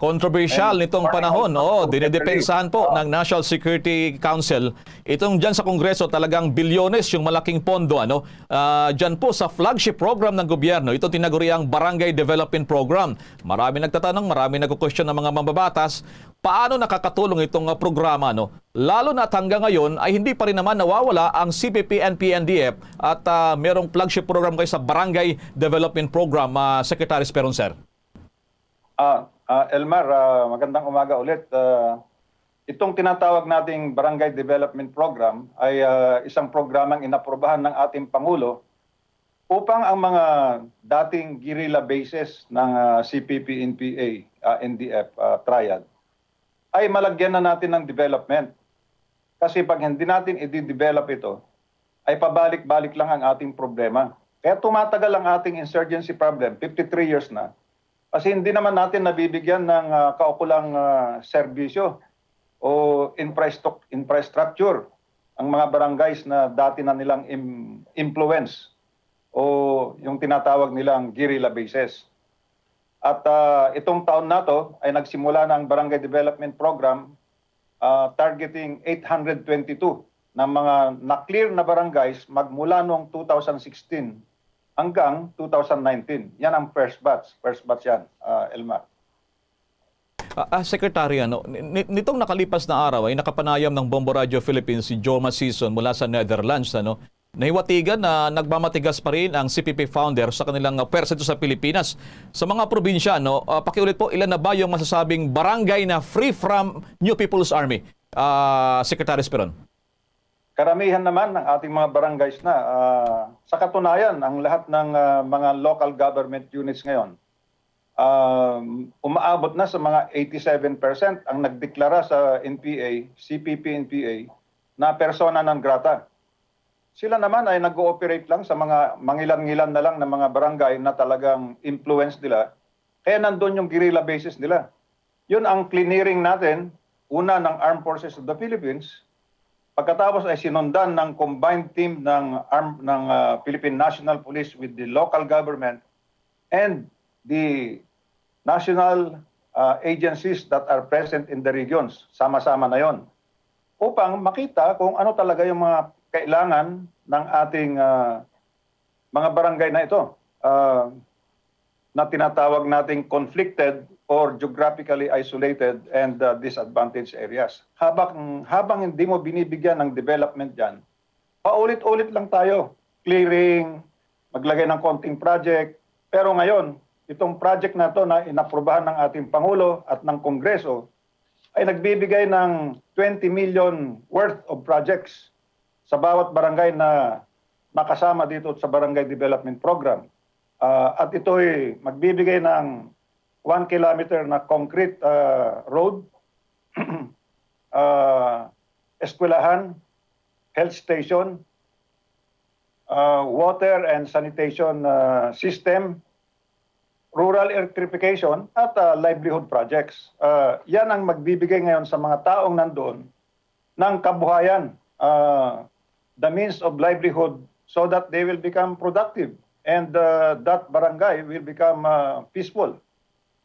controversial nitong panahon. oh, dinidepensahan po uh, ng National Security Council. Itong dyan sa Kongreso talagang bilyones yung malaking pondo. Ano? Uh, dyan po sa flagship program ng gobyerno, ito tinaguriang Barangay Development Program. Marami nagtatanong, marami nagkukwestiyon ng mga mambabatas. Paano nakakatulong itong ah, programa? No? Lalo na at hanggang ngayon ay hindi pa rin naman nawawala ang CPP and PNDF at uh, merong flagship program kayo sa Barangay Development Program, uh, Secretary Speron, sir. Uh, Uh, Elmar, uh, magandang umaga ulit. Uh, itong tinatawag nating Barangay Development Program ay uh, isang programang inaprobahan ng ating Pangulo upang ang mga dating guerrilla bases ng uh, CPP-NPA, uh, NDF, uh, Triad, ay malagyan na natin ng development. Kasi pag hindi natin i-develop ito, ay pabalik-balik lang ang ating problema. Kaya tumatagal ang ating insurgency problem, 53 years na, kasi hindi naman natin nabibigyan ng uh, kaukulang uh, serbisyo o infrastructure ang mga barangays na dati na nilang im- influence o yung tinatawag nilang guerrilla bases. At uh, itong taon na to ay nagsimula na ang Barangay Development Program uh, targeting 822 ng mga na-clear na barangays magmula noong 2016 hanggang 2019. Yan ang first batch. First batch yan, uh, Elmar. Uh, uh, Secretary, ano, nitong nakalipas na araw ay nakapanayam ng Bombo Radio Philippines si Joma Season mula sa Netherlands. Ano, nahiwatigan na nagmamatigas pa rin ang CPP founder sa kanilang pwersa sa Pilipinas. Sa mga probinsya, ano, uh, pakiulit po, ilan na ba yung masasabing barangay na free from New People's Army? Uh, Secretary Speron. Karamihan naman ng ating mga barangays na uh, sa katunayan ang lahat ng uh, mga local government units ngayon uh, umaabot na sa mga 87% ang nagdeklara sa NPA, CPP NPA na persona ng grata. Sila naman ay nag-ooperate lang sa mga mangilan-ngilan na lang ng mga barangay na talagang influence nila. Kaya nandoon yung guerrilla basis nila. Yun ang clearing natin, una ng Armed Forces of the Philippines, Pagkatapos ay sinundan ng combined team ng arm ng uh, Philippine National Police with the local government and the national uh, agencies that are present in the regions. Sama-sama na 'yon. Upang makita kung ano talaga yung mga kailangan ng ating uh, mga barangay na ito uh, na tinatawag nating conflicted or geographically isolated and uh, disadvantaged areas. Habang, habang hindi mo binibigyan ng development dyan, paulit-ulit lang tayo. Clearing, maglagay ng konting project. Pero ngayon, itong project na to na inaprubahan ng ating Pangulo at ng Kongreso ay nagbibigay ng 20 million worth of projects sa bawat barangay na nakasama dito sa Barangay Development Program. Uh, at ito'y magbibigay ng 1 kilometer na concrete uh, road, uh, eskwelahan, health station, uh, water and sanitation uh, system, rural electrification at uh, livelihood projects. Uh, yan ang magbibigay ngayon sa mga taong nandoon ng kabuhayan, uh, the means of livelihood so that they will become productive and uh, that barangay will become uh, peaceful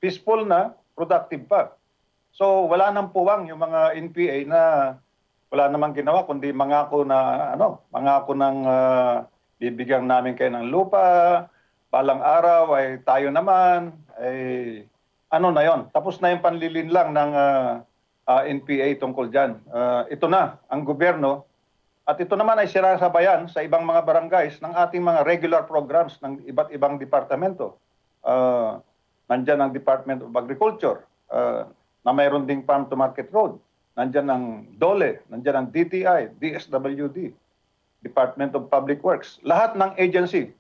peaceful na, productive pa. So wala nang puwang yung mga NPA na wala namang ginawa kundi mga mangako na ano, mangako ng uh, bibigyan namin kayo ng lupa, balang araw ay tayo naman ay ano na yon. Tapos na yung panlilin lang ng uh, ah, uh, ah, NPA tungkol diyan. Uh, ito na ang gobyerno at ito naman ay sirasabayan sa ibang mga barangays ng ating mga regular programs ng iba't ibang departamento. Uh, Nandyan ang Department of Agriculture uh, na mayroon ding farm to market road. Nandyan ang DOLE, nandyan ang DTI, DSWD, Department of Public Works. Lahat ng agency.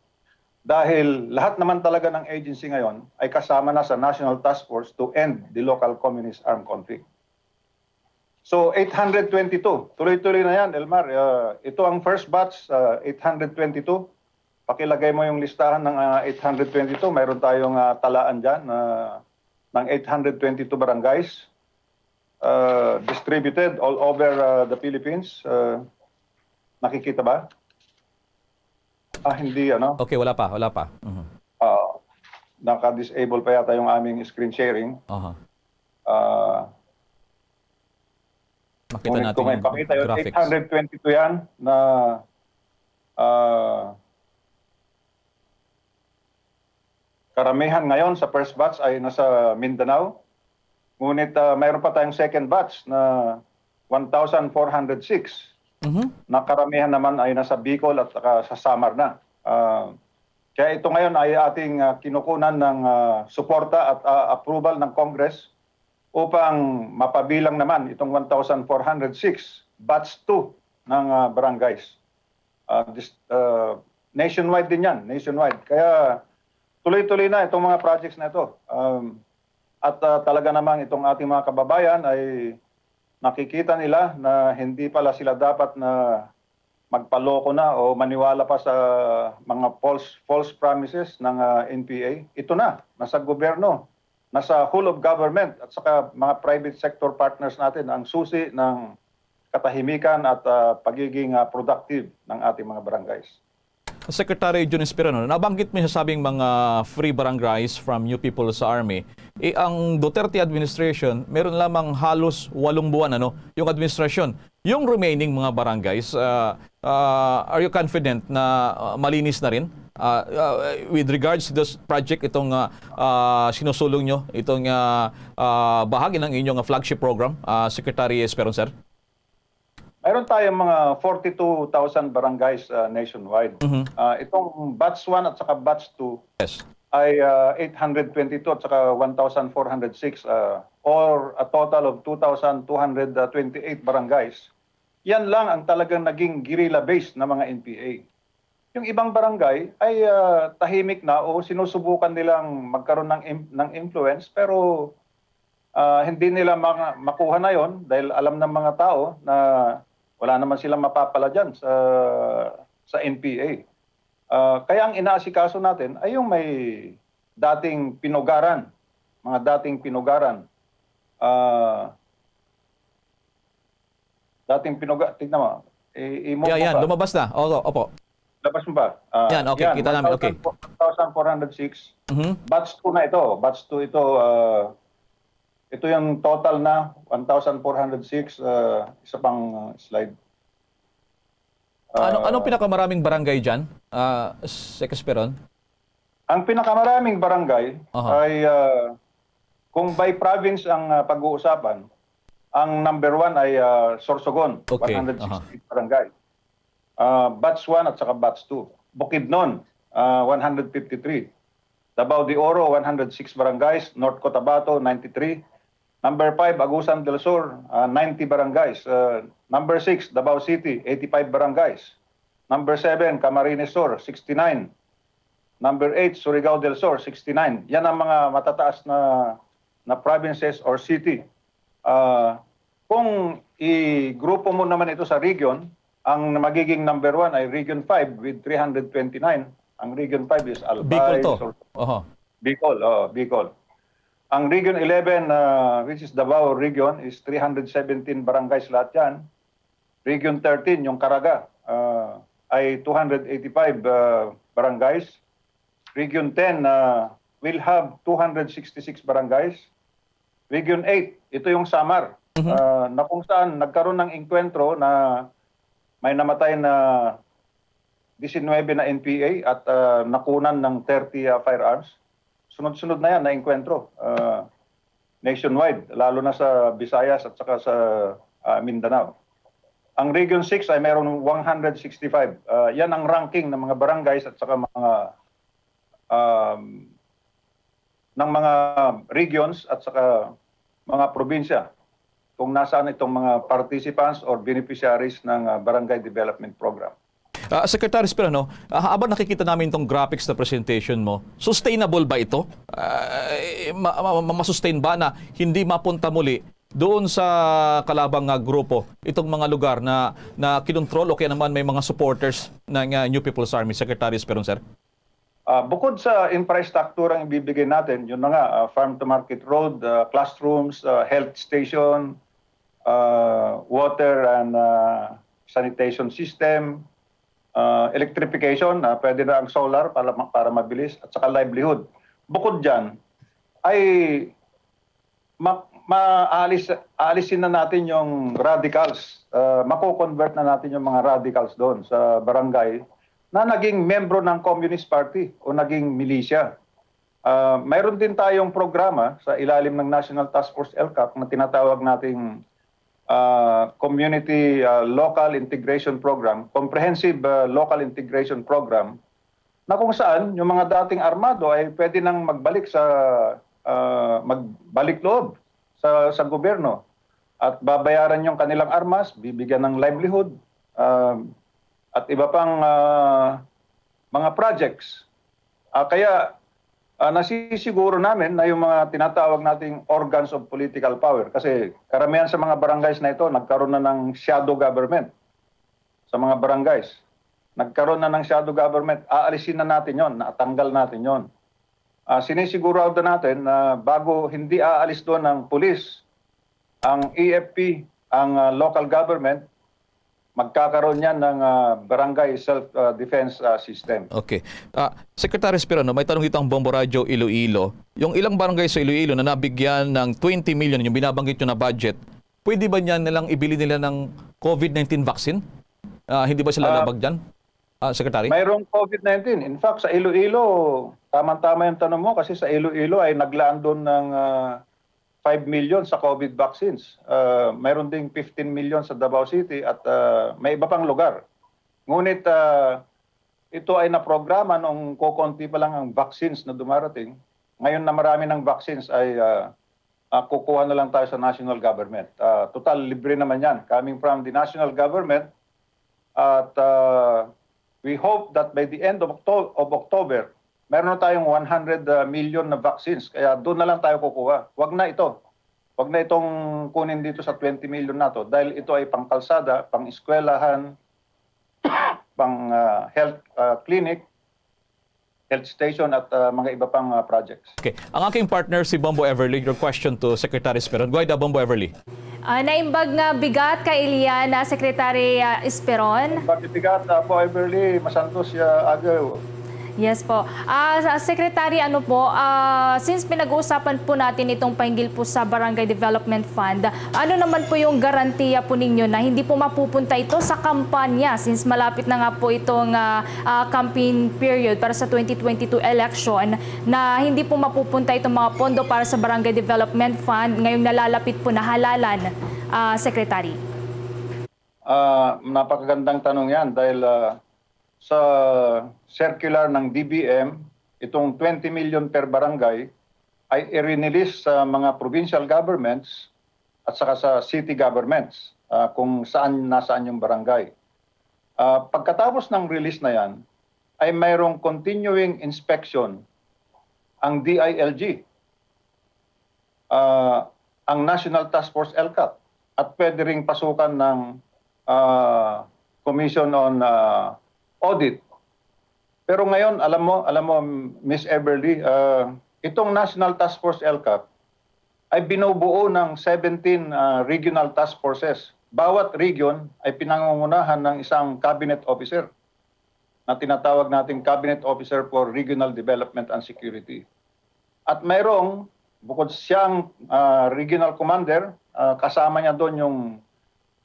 Dahil lahat naman talaga ng agency ngayon ay kasama na sa National Task Force to end the local communist armed conflict. So 822, tuloy-tuloy na yan, Elmar. Uh, ito ang first batch, uh, 822. Pakilagay mo yung listahan ng uh, ah, 822. Mayroon tayong uh, talaan dyan uh, ng 822 barangays uh, distributed all over uh, the Philippines. Uh, nakikita ba? Ah, hindi ano? Okay, wala pa, wala pa. Uh-huh. Uh, naka-disable pa yata yung aming screen sharing. Uh-huh. Uh, Makita natin kung yung yung graphics. 822 yan na uh, Karamihan ngayon sa first batch ay nasa Mindanao. Ngunit uh, mayroon pa tayong second batch na 1,406 mm-hmm. na karamihan naman ay nasa Bicol at uh, sa Samar na. Uh, kaya ito ngayon ay ating uh, kinukunan ng uh, suporta at uh, approval ng Congress upang mapabilang naman itong 1,406 batch 2 ng uh, barangays. Uh, this, uh, nationwide din yan, nationwide. Kaya tuloy-tuloy na itong mga projects na ito. Um, at uh, talaga namang itong ating mga kababayan ay nakikita nila na hindi pala sila dapat na magpaloko na o maniwala pa sa mga false false promises ng uh, ah, NPA. Ito na, nasa gobyerno, nasa whole of government at saka mga private sector partners natin ang susi ng katahimikan at uh, pagiging uh, productive ng ating mga barangays. Secretary Jun Espirano, nabanggit mo yung sabing mga free barangays from new people sa Army. E, ang Duterte administration, meron lamang halos walong buwan ano, yung administration. Yung remaining mga barangays, uh, uh, are you confident na uh, malinis na rin? Uh, uh, with regards to this project, itong uh, uh, sinusulong nyo, itong uh, uh, bahagi ng inyong uh, flagship program, uh, Secretary Esperon, sir? Mayroon tayong mga 42,000 barangays uh, nationwide. Mm-hmm. Uh, itong batch 1 at saka batch 2 yes. ay uh, 822 at saka 1,406 uh, or a total of 2,228 barangays. Yan lang ang talagang naging guerrilla base ng mga NPA. Yung ibang barangay ay uh, tahimik na o sinusubukan nilang magkaroon ng, ng influence pero uh, hindi nila mak- makuha na yon dahil alam ng mga tao na wala naman silang mapapala dyan sa, sa NPA. Uh, ah, kaya ang inaasikaso natin ay yung may dating pinugaran, mga dating pinugaran. Uh, dating pinugaran, tignan mo. I- move yeah, yan, ba? lumabas na. Opo, opo. Labas mo ba? Uh, yan, okay, yan, kita namin. Okay. 1,406. Mm-hmm. Batch 2 na ito. Batch 2 ito, uh, ito yung total na 1,406, uh, isa pang uh, slide. Ano, uh, ano, anong pinakamaraming barangay dyan, uh, Sekesperon? Ang pinakamaraming barangay uh-huh. ay, uh, kung by province ang uh, pag-uusapan, ang number one ay uh, Sorsogon, okay. 168 uh-huh. barangay. Uh, batch 1 at saka batch 2. Bukidnon, uh, 153. Davao de Oro, 106 barangays. North Cotabato, 93. Number 5, Agusan del Sur, uh, 90 barangays. Uh, number 6, Davao City, 85 barangays. Number 7, Camarines Sur, 69. Number 8, Surigao del Sur, 69. Yan ang mga matataas na na provinces or city. Uh, kung i-grupo mo naman ito sa region, ang magiging number 1 ay Region 5 with 329. Ang Region 5 is Albay, Bicol to. Sur- uh-huh. Bicol, oh, Bicol. Ang Region 11, uh, which is Davao Region, is 317 barangays lahat yan. Region 13, yung Caraga, uh, ay 285 uh, barangays. Region 10 uh, will have 266 barangays. Region 8, ito yung Samar, mhm. uh, na kung saan nagkaroon ng inkwentro na may namatay na 19 na NPA at uh, nakunan ng 30 uh, firearms sunod-sunod na yan na enkwentro uh, nationwide, lalo na sa Visayas at saka sa uh, Mindanao. Ang Region 6 ay mayroon 165. Uh, yan ang ranking ng mga barangays at saka mga um, ng mga regions at saka mga probinsya kung nasaan itong mga participants or beneficiaries ng uh, Barangay Development Program. Uh, Secretary Spirano, uh, ah, habang nakikita namin itong graphics na presentation mo, sustainable ba ito? Uh, ma- ma- masustain ba na hindi mapunta muli doon sa kalabang uh, grupo itong mga lugar na, na kinontrol o kaya naman may mga supporters ng uh, New People's Army? Secretary Spirano, sir? Uh, bukod sa infrastruktura ang ibibigay natin, yun na nga, uh, farm-to-market road, uh, classrooms, uh, health station, uh, water and uh, sanitation system, uh, electrification, na uh, pwede na ang solar para, para mabilis, at saka livelihood. Bukod diyan ay ma- maalis alisin na natin yung radicals. Uh, mako-convert na natin yung mga radicals doon sa barangay na naging membro ng Communist Party o naging militia. Uh, mayroon din tayong programa sa ilalim ng National Task Force LCAP na tinatawag nating uh, community uh, local integration program, comprehensive uh, local integration program na kung saan yung mga dating armado ay pwede nang magbalik sa uh, magbalik loob sa sa gobyerno at babayaran yung kanilang armas, bibigyan ng livelihood uh, at iba pang uh, mga projects. Uh, kaya uh, nasisiguro namin na yung mga tinatawag nating organs of political power kasi karamihan sa mga barangays na ito nagkaroon na ng shadow government sa mga barangays. Nagkaroon na ng shadow government, aalisin na natin yon, natanggal natin yon. Uh, ah, sinisiguro na natin na bago hindi aalis doon ng pulis, ang AFP, e ang uh, local government, magkakaroon yan ng uh, barangay self-defense ah, uh, ah, system. Okay. Uh, Secretary Spirano, may tanong dito ang Bombo Radio Iloilo. Yung ilang barangay sa Iloilo na nabigyan ng 20 million, yung binabanggit nyo na budget, pwede ba niyan nilang ibili nila ng COVID-19 vaccine? Uh, hindi ba sila uh, dyan, uh, Secretary? Mayroong COVID-19. In fact, sa Iloilo, tamang-tama yung tanong mo kasi sa Iloilo ay naglaan doon ng... Uh, 5 million sa COVID vaccines. Uh, mayroon ding 15 million sa Davao City at uh, may iba pang lugar. Ngunit uh, ito ay naprograma nung kukonti pa lang ang vaccines na dumarating. Ngayon na marami ng vaccines ay uh, uh, kukuha na lang tayo sa national government. Uh, total, libre naman yan. Coming from the national government at uh, we hope that by the end of October, of October meron na tayong 100 uh, million na vaccines. Kaya doon na lang tayo kukuha. Huwag na ito. Huwag na itong kunin dito sa 20 million na to dahil ito ay pangkalsada, pang-eskwelahan, pang uh, health uh, clinic, health station at uh, mga iba pang uh, projects. Okay. Ang aking partner si Bombo Everly, your question to Secretary Speron. Go ahead, uh, Bombo Everly. Uh, naimbag na bigat kay Eliana, Secretary uh, Esperon. Bakit bigat, uh, po Everly, masantos uh, agaw. Yes po. Uh, Secretary, ano po, uh, since pinag-uusapan po natin itong pahinggil po sa Barangay Development Fund, ano naman po yung garantiya po ninyo na hindi po mapupunta ito sa kampanya since malapit na nga po itong uh, uh, campaign period para sa 2022 election na hindi po mapupunta itong mga pondo para sa Barangay Development Fund ngayong nalalapit po na halalan, uh, Secretary? Uh, napakagandang tanong yan dahil uh, sa circular ng DBM, itong 20 million per barangay ay i-release sa mga provincial governments at saka sa city governments uh, kung saan nasaan yung barangay. Uh, pagkatapos ng release na yan, ay mayroong continuing inspection ang DILG, uh, ah, ang National Task Force LCAP, at pwede ring pasukan ng uh, Commission on uh, audit. Pero ngayon, alam mo, alam mo, Miss Everly, uh, itong National Task Force LCAP ay binubuo ng 17 uh, regional task forces. Bawat region ay pinangungunahan ng isang cabinet officer na tinatawag nating Cabinet Officer for Regional Development and Security. At mayroong, bukod siyang uh, regional commander, uh, kasama niya doon yung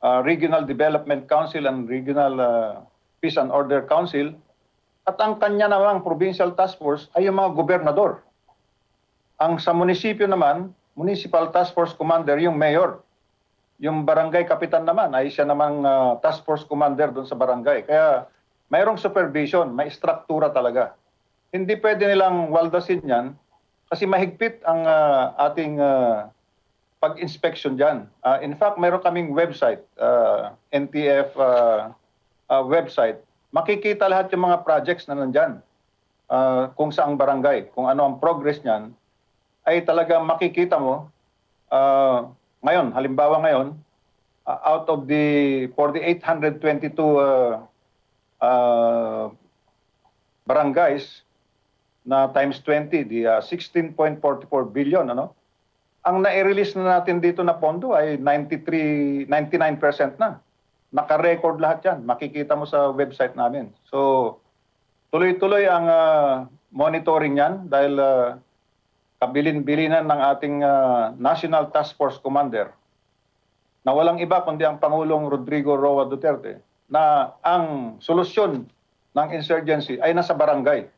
uh, Regional Development Council and Regional uh, Peace and Order Council at ang kanya namang provincial task force ay yung mga gobernador. Ang sa munisipyo naman, municipal task force commander yung mayor. Yung barangay kapitan naman ay siya namang uh, task force commander doon sa barangay. Kaya mayroong supervision, may struktura talaga. Hindi pwede nilang waldasin yan kasi mahigpit ang uh, ating uh, pag-inspection dyan. Uh, in fact, meron kaming website, uh, NTF uh, uh, website, makikita lahat yung mga projects na nandyan. Uh, kung saang barangay, kung ano ang progress niyan, ay talaga makikita mo uh, ngayon, halimbawa ngayon, uh, out of the 4,822 uh, uh, barangays na times 20, the uh, 16.44 billion, ano? Ang na-release na natin dito na pondo ay 93, 99% na. Naka-record lahat yan. Makikita mo sa website namin. So, tuloy-tuloy ang uh, monitoring yan dahil uh, kabilin-bilinan ng ating uh, National Task Force Commander na walang iba kundi ang Pangulong Rodrigo Roa Duterte na ang solusyon ng insurgency ay nasa barangay.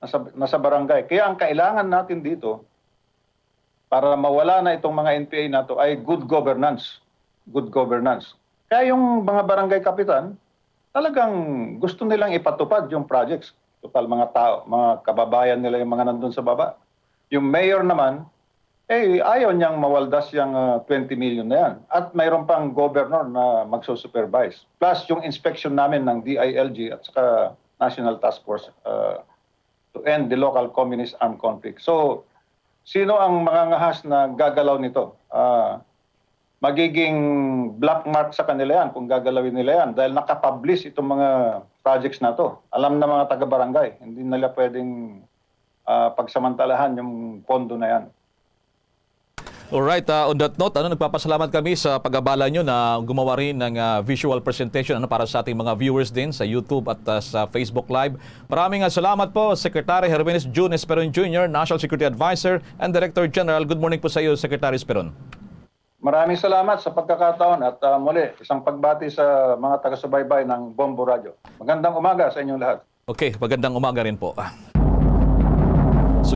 Nasa, nasa barangay. Kaya ang kailangan natin dito para mawala na itong mga NPA na to ay good governance. Good governance. Kaya yung mga barangay kapitan, talagang gusto nilang ipatupad yung projects. Total mga tao, mga kababayan nila yung mga nandun sa baba. Yung mayor naman, eh ayaw niyang mawaldas yung uh, ah, 20 million na yan. At mayroon pang governor na magsusupervise. Plus yung inspection namin ng DILG at saka National Task Force uh, to end the local communist armed conflict. So, sino ang mga ngahas na gagalaw nito? Uh, magiging black mark sa kanila yan kung gagalawin nila yan dahil nakapublish itong mga projects na to. Alam na mga taga-barangay, hindi nila pwedeng uh, pagsamantalahan yung pondo na yan. Alright, uh, on that note, ano, nagpapasalamat kami sa pag-abala nyo na gumawa rin ng uh, visual presentation ano, para sa ating mga viewers din sa YouTube at uh, sa Facebook Live. Maraming uh, salamat po, Secretary Hermenes June Esperon Jr., National Security Advisor and Director General. Good morning po sa iyo, Secretary Esperon. Maraming salamat sa pagkakataon at uh, muli isang pagbati sa mga taga-subaybay ng Bombo Radio. Magandang umaga sa inyong lahat. Okay, magandang umaga rin po.